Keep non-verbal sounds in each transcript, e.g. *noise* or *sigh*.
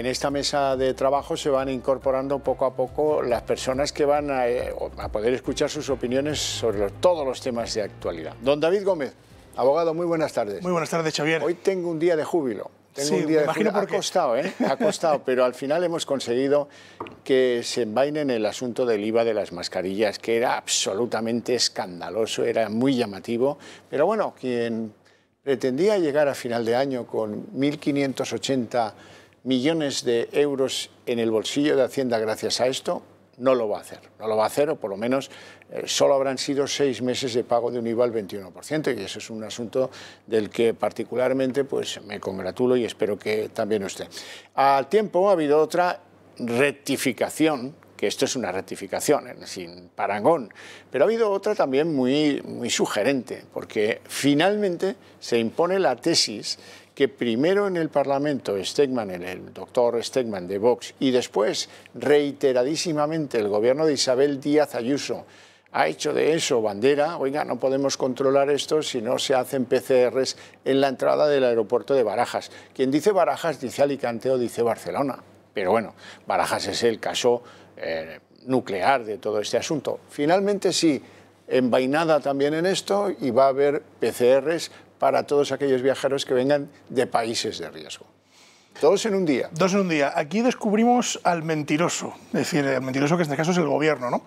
en esta mesa de trabajo se van incorporando poco a poco las personas que van a, eh, poder escuchar sus opiniones sobre todos los temas de actualidad. Don David Gómez, abogado, muy buenas tardes. Muy buenas tardes, Xavier. Hoy tengo un día de júbilo. sí, Ha costado, ¿eh? Ha costado, *laughs* pero al final hemos conseguido que se envainen el asunto del IVA de las mascarillas, que era absolutamente escandaloso, era muy llamativo. Pero bueno, quien pretendía llegar a final de año con 1.580 millones de euros en el bolsillo de Hacienda gracias a esto, no lo va a hacer. No lo va a hacer, o por lo menos eh, solo habrán sido seis meses de pago de un IVA al 21%, y eso es un asunto del que particularmente pues, me congratulo y espero que también usted. Al tiempo ha habido otra rectificación que esto es una rectificación, ¿eh? sin parangón. Pero ha habido otra también muy, muy sugerente, porque finalmente se impone la tesis que primero en el Parlamento Stegman, el, doctor Stegman de Vox, y después reiteradísimamente el gobierno de Isabel Díaz Ayuso, ha hecho de eso bandera, oiga, no podemos controlar esto si no se hacen PCRs en la entrada del aeropuerto de Barajas. Quien dice Barajas dice Alicante o dice Barcelona, pero bueno, Barajas es el caso eh, nuclear de todo este asunto. Finalmente sí envainada también en esto y va a haber PCRs para todos aquellos viajeros que vengan de países de riesgo. Dos en un día. Dos en un día. Aquí descubrimos al mentiroso, es decir, al mentiroso que en este caso es el gobierno, ¿no?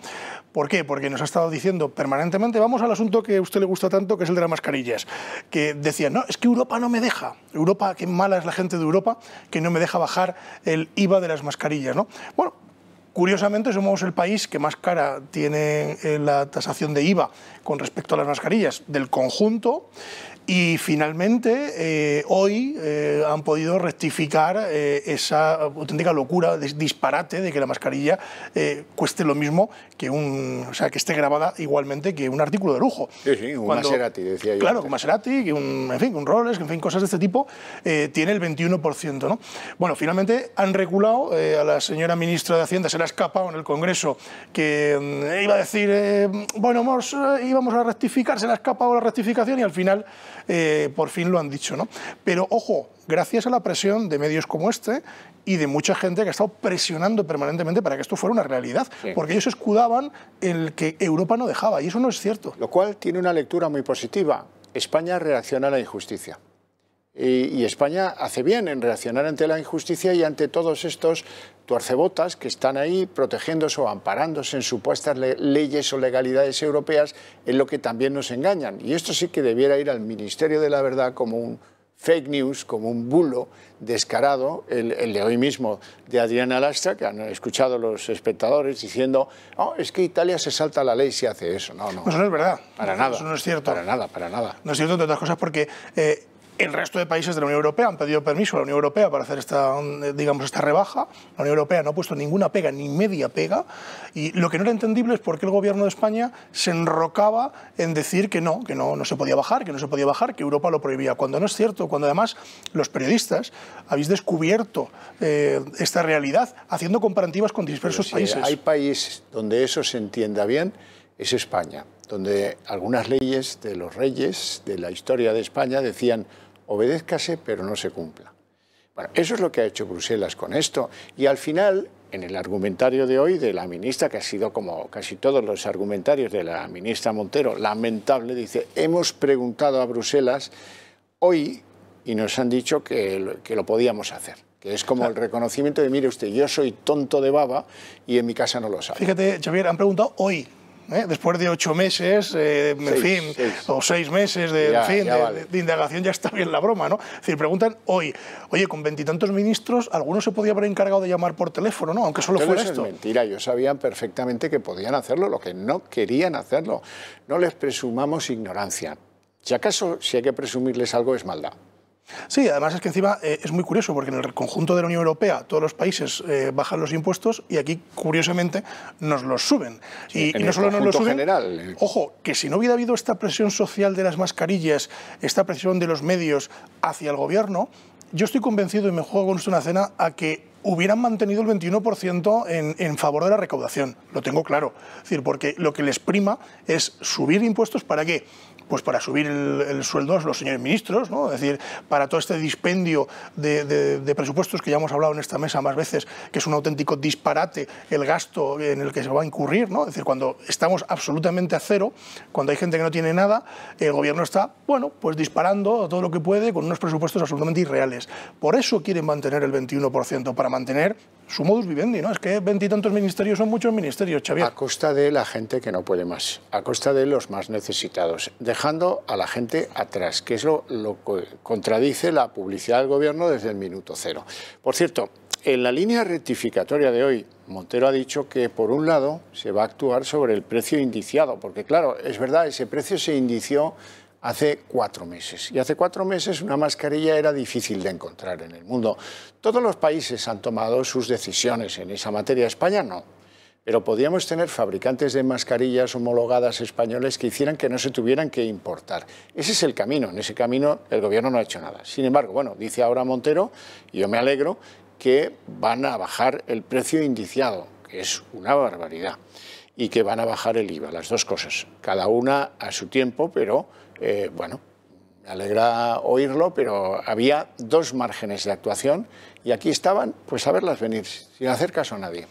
¿Por qué? Porque nos ha estado diciendo permanentemente, vamos al asunto que a usted le gusta tanto, que es el de las mascarillas, que decía, no, es que Europa no me deja, Europa, qué mala es la gente de Europa, que no me deja bajar el IVA de las mascarillas, ¿no? Bueno, Curiosamente, somos el país que más cara tiene eh, la tasación de IVA con respecto a las mascarillas del conjunto. Y finalmente, eh, hoy eh, han podido rectificar eh, esa auténtica locura, disparate de que la mascarilla cueste lo mismo que un. O sea, que esté grabada igualmente que un artículo de lujo. Sí, sí, un Maserati, decía yo. Claro, un Maserati, que un, en fin, un en fin, cosas de este tipo, tiene el 21%. ¿no? Bueno, finalmente han regulado a la señora ministra de Hacienda se la ha escapado en el Congreso, que mm, iba a decir, bueno, vamos, íbamos a rectificar, se la ha escapado la rectificación y al final eh, por fin lo han dicho. ¿no? Pero ojo, gracias a la presión de medios como este y de mucha gente que ha estado presionando permanentemente para que esto fuera una realidad, porque ellos escudaban el que Europa no dejaba, y eso no es cierto. Lo cual tiene una lectura muy positiva. España reacciona a la injusticia y España hace bien en reaccionar ante la injusticia y ante todos estos tuercebotas que están ahí protegiéndose o amparándose en supuestas leyes o legalidades europeas en lo que también nos engañan. Y esto sí que debiera ir al Ministerio de la Verdad como un fake news, como un bulo descarado, el, de hoy mismo de Adriana Lastra, que han escuchado los espectadores diciendo, oh, es que Italia se salta la ley si hace eso. No, no. Eso no es verdad. Para nada. Eso no es cierto. Para nada, para nada. No es cierto, entre otras cosas, porque... Eh, el resto de países de la Unión Europea han pedido permiso a la Unión Europea para hacer esta, um, digamos, esta rebaja. La Unión Europea no ha puesto ninguna pega, ni media pega. Y lo que no era entendible es por qué el gobierno de España se enrocaba en decir que no, que no, no se podía bajar, que no se podía bajar, que Europa lo prohibía. Cuando no es cierto, cuando además los periodistas habéis descubierto eh, esta realidad haciendo comparativas con diversos países. Hay países donde eso se entienda bien, es España donde algunas leyes de los reyes de la historia de España decían obedézcase pero no se cumpla. Bueno, eso es lo que ha hecho Bruselas con esto y al final en el argumentario de hoy de la ministra, que ha sido como casi todos los argumentarios de la ministra Montero, lamentable, dice, hemos preguntado a Bruselas hoy y nos han dicho que lo, que lo podíamos hacer. Que es como el reconocimiento de, mire usted, yo soy tonto de baba y en mi casa no lo sabe. Fíjate, Xavier, han preguntado hoy, ¿eh? después de ocho meses, eh, en fin, o seis meses de, en fin, de, indagación, ya está bien la broma, ¿no? Es preguntan hoy, oye, con veintitantos ministros, alguno se podía haber encargado de llamar por teléfono, ¿no? Aunque solo fuera esto. Es mentira, Yo sabían perfectamente que podían hacerlo, lo que no querían hacerlo. No les presumamos ignorancia. Si acaso, si hay que presumirles algo, es maldad. Sí, además es que encima eh, es muy curioso porque en el conjunto de la Unión Europea todos los países eh, bajan los impuestos y aquí curiosamente nos los suben. y, no solo nos los suben, general. Eh. ojo, que si no hubiera habido esta presión social de las mascarillas, esta presión de los medios hacia el gobierno, yo estoy convencido y me juego con usted una cena a que hubieran mantenido el 21% en, en, favor de la recaudación. Lo tengo claro. Es decir, porque lo que les prima es subir impuestos para qué? pues para subir el, sueldo los señores ministros, ¿no? es decir, para todo este dispendio de, presupuestos que ya hemos hablado en esta mesa más veces, que es un auténtico disparate el gasto en el que se va a incurrir, ¿no? es decir, cuando estamos absolutamente a cero, cuando hay gente que no tiene nada, el gobierno está, bueno, pues disparando todo lo que puede con unos presupuestos absolutamente irreales. Por eso quieren mantener el 21%, para mantener su modus vivendi, ¿no? Es que veintitantos ministerios son muchos ministerios, Xavier. A costa de la gente que no puede más, a costa de los más necesitados, dejando a la gente atrás, que es lo, lo que contradice la publicidad del gobierno desde el minuto cero. Por cierto, en la línea rectificatoria de hoy, Montero ha dicho que, por un lado, se va a actuar sobre el precio indiciado, porque, claro, es verdad, ese precio se indició hace cuatro meses. Y hace cuatro meses una mascarilla era difícil de encontrar en el mundo. Todos los países han tomado sus decisiones en esa materia. España no. Pero podíamos tener fabricantes de mascarillas homologadas españoles que hicieran que no se tuvieran que importar. Ese es el camino. En ese camino el gobierno no ha hecho nada. Sin embargo, bueno, dice ahora Montero, y yo me alegro, que van a bajar el precio indiciado, que es una barbaridad y que van a bajar el IVA, las dos cosas, cada una a su tiempo, pero eh, bueno, me alegra oírlo, pero había dos márgenes de actuación y aquí estaban, pues a verlas venir, sin hacer caso a nadie.